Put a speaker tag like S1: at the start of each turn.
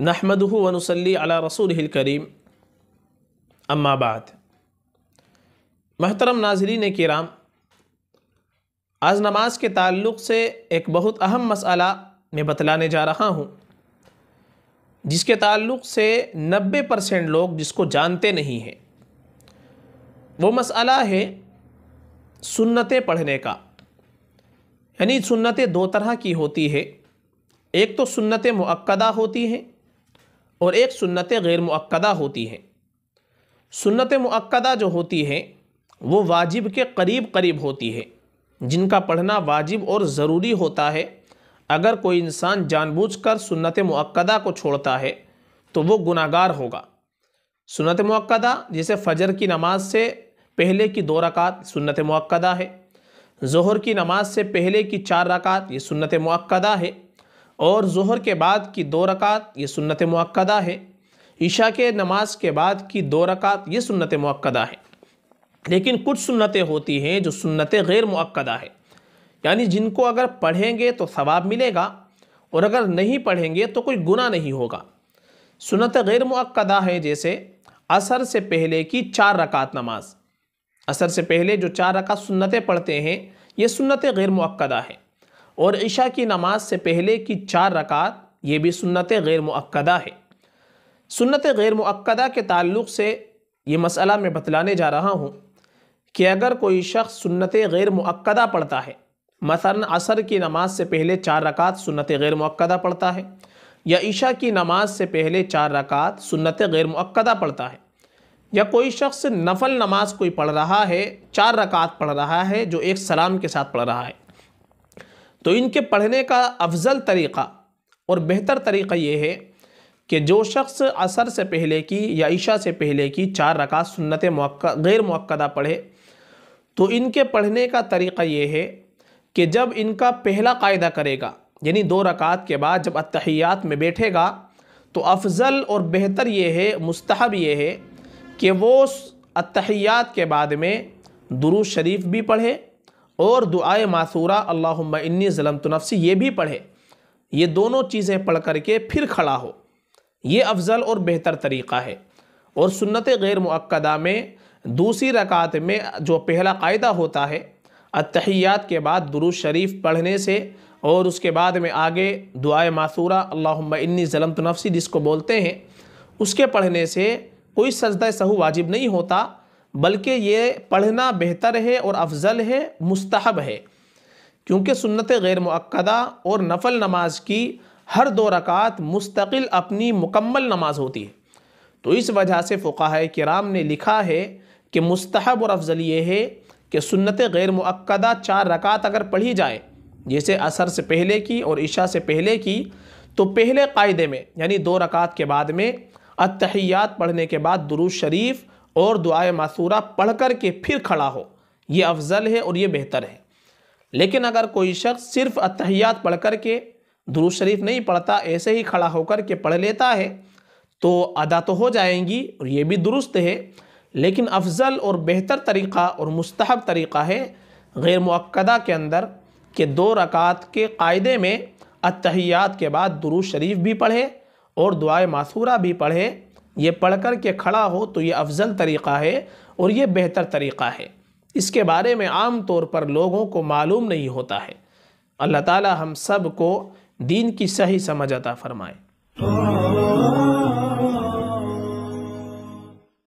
S1: नहमद वनसली अला रसूल करीम अम्माबाद महतरम नाजरीन के राम आज नमाज के ताल्लुक़ से एक बहुत अहम मसला मैं बतलाने जा रहा हूँ जिसके ताल्लुक़ से नब्बे परसेंट लोग जिसको जानते नहीं हैं वो मसला है सुन्नतें पढ़ने का यानी सुन्नतें दो तरह की होती है एक तो सुन्नत मुक्दा होती हैं और एक सुन्नत गैर मुक्दा होती हैं सुन्नत मुक्दा जो होती हैं वो वाजिब के करीब करीब होती है जिनका पढ़ना वाजिब और ज़रूरी होता है अगर कोई इंसान जानबूझकर सुन्नत मुक्दा को छोड़ता है तो वो गुनागार होगा सुन्नत मुक्दा जिसे फ़जर की नमाज से पहले की दो रकात सुन्नत मक्दा है जहर की नमाज से पहले की चार रकात ये सुन्नत मक्दा है और जहर के बाद की दो रकात ये सुन्नत मक्दा है ईशा के नमाज के बाद की दो रकात ये सुन्नत मक्दा है लेकिन कुछ सुन्नतें होती हैं जो सुन्नत गैर मक्दा है यानी जिनको अगर पढ़ेंगे तो सवाब मिलेगा और अगर नहीं पढ़ेंगे तो कोई गुना नहीं होगा सुनत गैर मक्दा है जैसे असर से पहले की चार रकात नमाज़ असर से पहले जो चार रकात सुन्नतें पढ़ते हैं ये सुन्नत गैर है और ईशा की नमाज से पहले की चार रकात ये भी सुन्नत गैर है सुन्नत गैर के ताल्लुक से ये मसला मैं बतलाने जा रहा हूँ कि अगर कोई शख्स सुन्नत गैर पढ़ता है मसलन असर की नमाज से पहले चार रकात सुन्नत गैर पढ़ता है या ईशा की नमाज से पहले चार रकात सुन्नत गैर पढ़ता है या कोई शख्स नफल नमाज कोई पढ़ रहा है चार रकात पढ़ रहा है जो एक सलाम के साथ पढ़ रहा है तो इनके पढ़ने का अफजल तरीक़ा और बेहतर तरीक़ा ये है कि जो शख्स असर से पहले की या ईशा से पहले की चार रकात सुन्नत मौक़ा गैर पढ़े तो इनके पढ़ने का तरीक़ा ये है कि जब इनका पहला कायदा करेगा यानी दो रकात के बाद जब अतहियात में बैठेगा तो अफजल और बेहतर ये है मस्तहब ये है कि वो अतहयात के बाद में दुरू शरीफ भी पढ़े और दुआए मासूरा अल्लाह इन्नी ज़लम तो ये भी पढ़े ये दोनों चीज़ें पढ़ कर के फिर खड़ा हो ये अफज़ल और बेहतर तरीक़ा है और सुन्नत गैर में दूसरी रकात में जो पहला कायदा होता है अतहयात के बाद दुरुज शरीफ पढ़ने से और उसके बाद में आगे दुआ मासूरा अल्लाह इन्नी ज़लम तो जिसको बोलते हैं उसके पढ़ने से कोई सजदा सहू वाजिब नहीं होता बल्कि ये पढ़ना बेहतर है और अफजल है मुस्तहब है क्योंकि सुन्नत गैर मुक्दा और नफल नमाज की हर दो रकात मुस्तकिल अपनी मुकम्मल नमाज होती है तो इस वजह से फ़ुकाह कराम ने लिखा है कि मुस्तहब और अफजल ये है कि सुन्नत गैर मुक्दा चार रकात अगर पढ़ी जाए जैसे असर से पहले की और ईशा से पहले की तो पहले कायदे में यानी दो रकात के बाद में अतहयात पढ़ने के बाद दुरुज शरीफ और दुआ मासूरा पढ़ कर के फिर खड़ा हो ये अफजल है और ये बेहतर है लेकिन अगर कोई शख्स सिर्फ अतहयात पढ़ कर के दुरुज शरीफ नहीं पढ़ता ऐसे ही खड़ा होकर के पढ़ लेता है तो अदा तो हो जाएंगी और ये भी दुरुस्त है लेकिन अफजल और बेहतर तरीक़ा और मुस्तहब तरीक़ा है गैर मुक्दा के अंदर के दो रकात के कायदे में अतहयात के बाद दुरुज शरीफ भी पढ़े और दुआ मासूरा भी पढ़े ये पढ़ कर के खड़ा हो तो ये अफजल तरीक़ा है और ये बेहतर तरीक़ा है इसके बारे में आम तौर पर लोगों को मालूम नहीं होता है अल्लाह ताला हम सब को दीन की सही समझ अता फरमाए